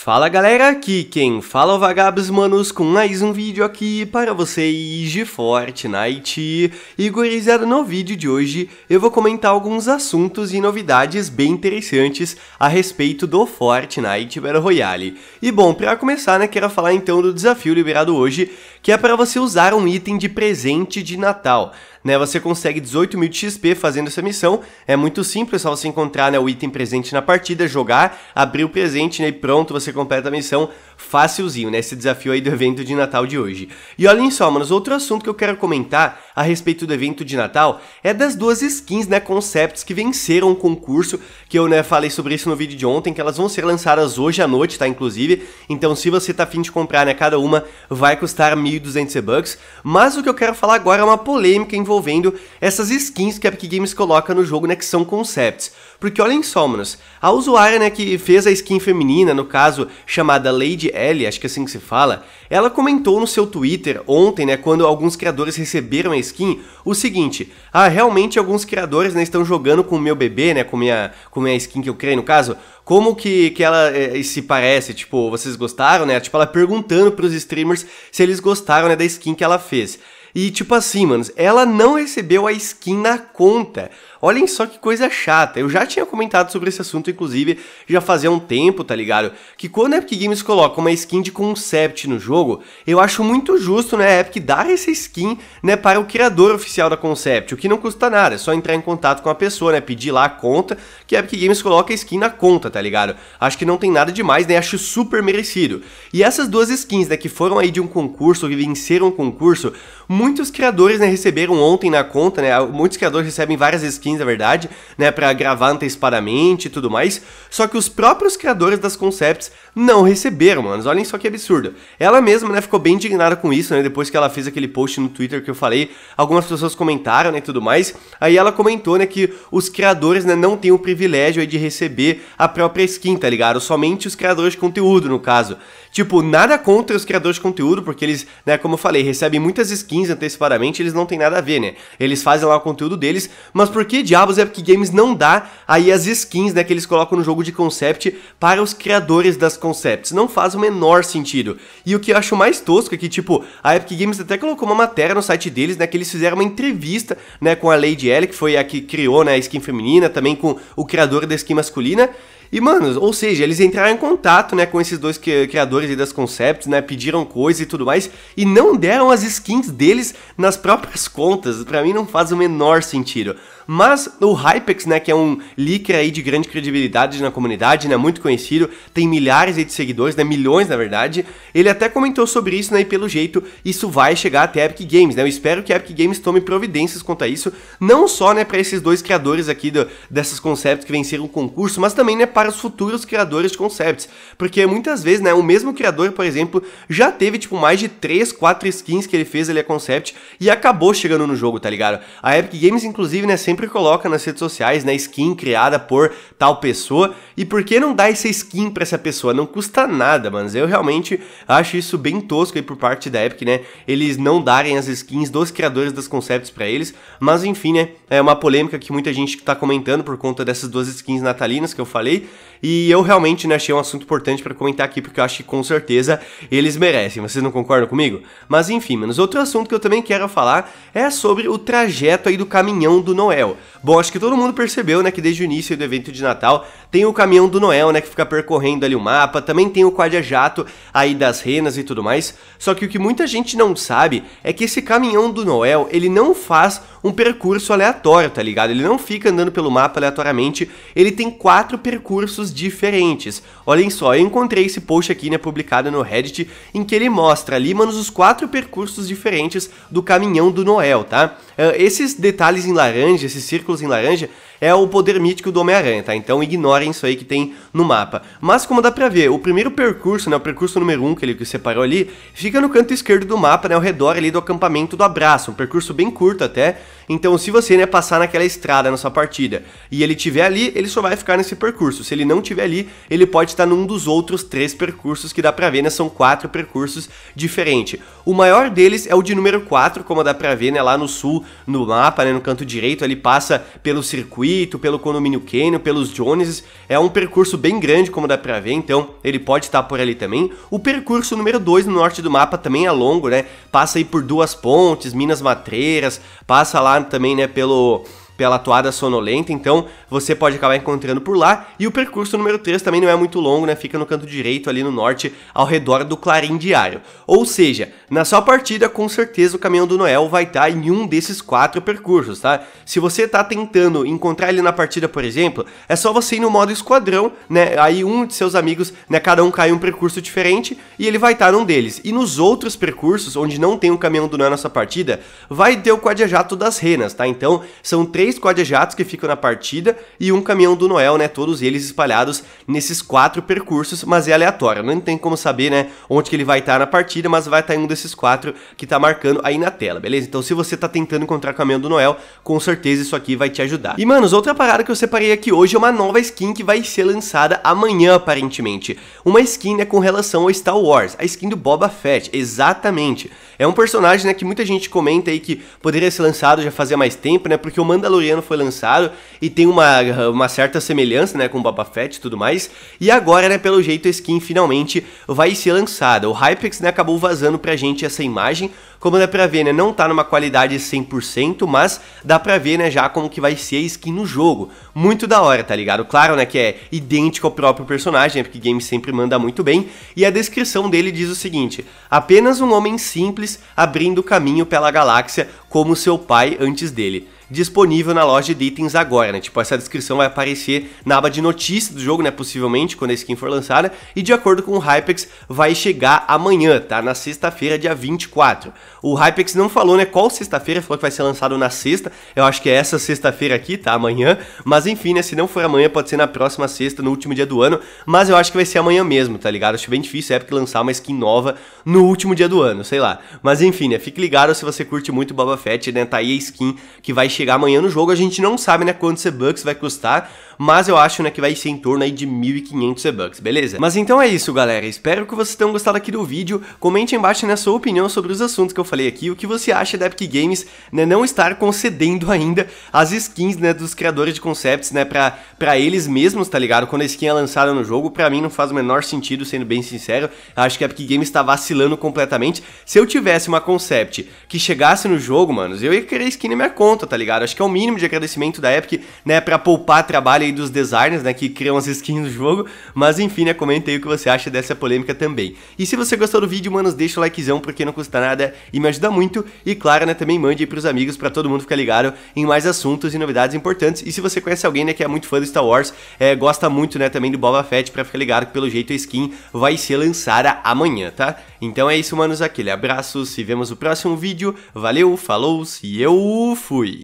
Fala galera, aqui quem fala é o Vagabes Manos com mais um vídeo aqui para vocês de Fortnite. E gurizada, no vídeo de hoje eu vou comentar alguns assuntos e novidades bem interessantes a respeito do Fortnite Battle Royale. E bom, para começar, né, quero falar então do desafio liberado hoje, que é para você usar um item de presente de Natal né? Você consegue 18 mil de XP fazendo essa missão. É muito simples, é só você encontrar né, o item presente na partida, jogar, abrir o presente né, e pronto, você completa a missão facilzinho, né? Esse desafio aí do evento de Natal de hoje. E olhem só, manos, outro assunto que eu quero comentar a respeito do evento de Natal é das duas skins, né, concepts que venceram o concurso, que eu, né, falei sobre isso no vídeo de ontem, que elas vão ser lançadas hoje à noite, tá, inclusive. Então, se você tá afim de comprar, né, cada uma vai custar 1.200 bucks. Mas o que eu quero falar agora é uma polêmica em envolvendo essas skins que a Epic Games coloca no jogo, né, que são concepts. Porque olhem só, manos, a usuária, né, que fez a skin feminina, no caso, chamada Lady L, acho que é assim que se fala, ela comentou no seu Twitter ontem, né, quando alguns criadores receberam a skin, o seguinte: "Ah, realmente alguns criadores, né, estão jogando com o meu bebê, né, com minha com minha skin que eu criei no caso, como que, que ela eh, eh, se parece, tipo, vocês gostaram, né? Tipo, ela perguntando pros streamers se eles gostaram, né, da skin que ela fez. E tipo assim, manos, ela não recebeu a skin na conta. Olhem só que coisa chata. Eu já tinha comentado sobre esse assunto, inclusive, já fazia um tempo, tá ligado? Que quando a Epic Games coloca uma skin de concept no jogo, eu acho muito justo, né, a Epic dar essa skin, né, para o criador oficial da concept, o que não custa nada, é só entrar em contato com a pessoa, né, pedir lá a conta, que a Epic Games coloca a skin na conta, tá ligado? Acho que não tem nada demais, né, acho super merecido. E essas duas skins, né, que foram aí de um concurso, que venceram um concurso, muito muitos criadores né, receberam ontem na conta, né? Muitos criadores recebem várias skins, na verdade, né? Pra gravar antecipadamente e tudo mais. Só que os próprios criadores das concepts não receberam, mano. Olhem só que absurdo. Ela mesma, né, ficou bem indignada com isso, né? Depois que ela fez aquele post no Twitter que eu falei, algumas pessoas comentaram, né, e tudo mais. Aí ela comentou, né, que os criadores, né, não têm o privilégio aí de receber a própria skin, tá ligado? Somente os criadores de conteúdo, no caso. Tipo, nada contra os criadores de conteúdo, porque eles, né, como eu falei, recebem muitas skins antecipadamente, eles não tem nada a ver, né? Eles fazem lá o conteúdo deles, mas por que diabos a Epic Games não dá aí as skins, né, que eles colocam no jogo de concept para os criadores das concepts? Não faz o menor sentido. E o que eu acho mais tosco é que, tipo, a Epic Games até colocou uma matéria no site deles, né, que eles fizeram uma entrevista, né, com a Lady L, que foi a que criou, né, a skin feminina, também com o criador da skin masculina, e, mano, ou seja, eles entraram em contato, né, com esses dois criadores aí das concepts, né, pediram coisas e tudo mais, e não deram as skins deles nas próprias contas. Para mim não faz o menor sentido. Mas o Hypex, né, que é um leaker aí de grande credibilidade na comunidade, né, muito conhecido, tem milhares de seguidores, né, milhões na verdade, ele até comentou sobre isso, né, e pelo jeito isso vai chegar até a Epic Games, né, eu espero que a Epic Games tome providências quanto a isso, não só, né, para esses dois criadores aqui do, dessas concepts que venceram o concurso, mas também, né, para os futuros criadores de concepts, porque muitas vezes, né, o mesmo criador, por exemplo, já teve tipo mais de 3, 4 skins que ele fez ali a é concept e acabou chegando no jogo, tá ligado? A Epic Games inclusive, né, sempre coloca nas redes sociais, né, skin criada por tal pessoa, e por que não dar essa skin para essa pessoa? Não custa nada, mano. Eu realmente acho isso bem tosco aí por parte da Epic, né? Eles não darem as skins dos criadores das concepts para eles, mas enfim, né, é uma polêmica que muita gente tá comentando por conta dessas duas skins natalinas que eu falei, e eu realmente né, achei um assunto importante para comentar aqui, porque eu acho que com certeza eles merecem. Vocês não concordam comigo? Mas enfim, menos outro assunto que eu também quero falar é sobre o trajeto aí do caminhão do Noel. Bom, acho que todo mundo percebeu, né, que desde o início do evento de Natal tem o caminhão do Noel, né, que fica percorrendo ali o mapa, também tem o quadra-jato aí das renas e tudo mais. Só que o que muita gente não sabe é que esse caminhão do Noel, ele não faz um percurso aleatório, tá ligado? Ele não fica andando pelo mapa aleatoriamente, ele tem quatro percursos recursos diferentes. Olhem só, eu encontrei esse post aqui, né, publicado no Reddit, em que ele mostra ali, manos, os quatro percursos diferentes do caminhão do Noel, tá? Uh, esses detalhes em laranja, esses círculos em laranja, é o poder mítico do Homem-Aranha, tá? Então ignorem isso aí que tem no mapa. Mas como dá pra ver, o primeiro percurso, né, o percurso número 1 um, que ele separou ali, fica no canto esquerdo do mapa, né, ao redor ali do acampamento do Abraço, um percurso bem curto até. Então se você, né, passar naquela estrada na sua partida e ele tiver ali, ele só vai ficar nesse percurso. Se ele não tiver ali, ele pode estar num dos outros três percursos que dá pra ver, né, são quatro percursos diferentes. O maior deles é o de número 4, como dá pra ver, né, lá no sul, no mapa, né, no canto direito, ele passa pelo circuito pelo condomínio Canyon, pelos Joneses. É um percurso bem grande, como dá pra ver, então ele pode estar por ali também. O percurso número 2 no norte do mapa também é longo, né? Passa aí por duas pontes, Minas Matreiras, passa lá também, né, pelo pela toada sonolenta, então você pode acabar encontrando por lá. E o percurso número 3 também não é muito longo, né? Fica no canto direito ali no norte, ao redor do Clarim Diário. Ou seja, na sua partida, com certeza o Caminhão do Noel vai estar tá em um desses quatro percursos, tá? Se você está tentando encontrar ele na partida, por exemplo, é só você ir no modo esquadrão, né? Aí um de seus amigos, né, cada um cai um percurso diferente e ele vai estar tá num deles. E nos outros percursos, onde não tem o Caminhão do Noel na sua partida, vai ter o Quadjajato das Renas, tá? Então, são três seis Jatos que ficam na partida e um caminhão do Noel, né? Todos eles espalhados nesses quatro percursos, mas é aleatório. Não tem como saber, né, onde que ele vai estar tá na partida, mas vai estar tá em um desses quatro que tá marcando aí na tela, beleza? Então se você tá tentando encontrar o caminhão do Noel, com certeza isso aqui vai te ajudar. E, manos, outra parada que eu separei aqui hoje é uma nova skin que vai ser lançada amanhã, aparentemente. Uma skin, né, com relação ao Star Wars, a skin do Boba Fett, exatamente. É um personagem, né, que muita gente comenta aí que poderia ser lançado já fazia mais tempo, né, porque o Mandalorian Mandaloriano foi lançado e tem uma, uma certa semelhança, né, com Boba Fett e tudo mais. E agora, né, pelo jeito, a skin finalmente vai ser lançada. O Hypex, né, acabou vazando pra gente essa imagem, como dá pra ver, né, não tá numa qualidade 100%, mas dá pra ver, né, já como que vai ser a skin no jogo. Muito da hora, tá ligado? Claro, né, que é idêntico ao próprio personagem, né, porque game sempre manda muito bem, e a descrição dele diz o seguinte, apenas um homem simples abrindo caminho pela galáxia como seu pai antes dele disponível na loja de itens agora, né? Tipo, essa descrição vai aparecer na aba de notícias do jogo, né? Possivelmente, quando a skin for lançada. E de acordo com o Hypex, vai chegar amanhã, tá? Na sexta-feira, dia 24. O Hypex não falou, né, qual sexta-feira, falou que vai ser lançado na sexta. Eu acho que é essa sexta-feira aqui, tá? Amanhã. Mas enfim, né, se não for amanhã, pode ser na próxima sexta, no último dia do ano. Mas eu acho que vai ser amanhã mesmo, tá ligado? Acho bem difícil a é porque lançar uma skin nova no último dia do ano, sei lá. Mas enfim, né, fique ligado se você curte muito Boba Fett, né, tá aí a skin que vai chegar amanhã no jogo. A gente não sabe, né, quantos V-Bucks vai custar, mas eu acho, né, que vai ser em torno aí de 1.500 V-Bucks, beleza? Mas então é isso, galera. Espero que vocês tenham gostado aqui do vídeo. Comente embaixo, né, sua opinião sobre os assuntos que eu falei aqui, o que você acha da Epic Games né, não estar concedendo ainda as skins né, dos criadores de concepts né, pra, eles mesmos, tá ligado? Quando a skin é lançada no jogo, pra mim não faz o menor sentido, sendo bem sincero. Acho que a Epic Games tá vacilando completamente. Se eu tivesse uma concept que chegasse no jogo, mano eu ia querer skin na minha conta, tá ligado? Acho que é o mínimo de agradecimento da Epic, né, pra poupar trabalho aí dos designers, né, que criam as skins do jogo. Mas enfim, né, comenta aí o que você acha dessa polêmica também. E se você gostou do vídeo, mano deixa o likezão, porque não custa nada e me ajuda muito. E claro, né, também mande aí pros amigos para todo mundo ficar ligado em mais assuntos e novidades importantes. E se você conhece alguém, né, que é muito fã do Star Wars, é, gosta muito, né, também do Boba Fett, para ficar ligado que pelo jeito a skin vai ser lançada amanhã, tá? Então é isso, manos, aquele abraço, se vemos no próximo vídeo. Valeu, falou, se eu fui!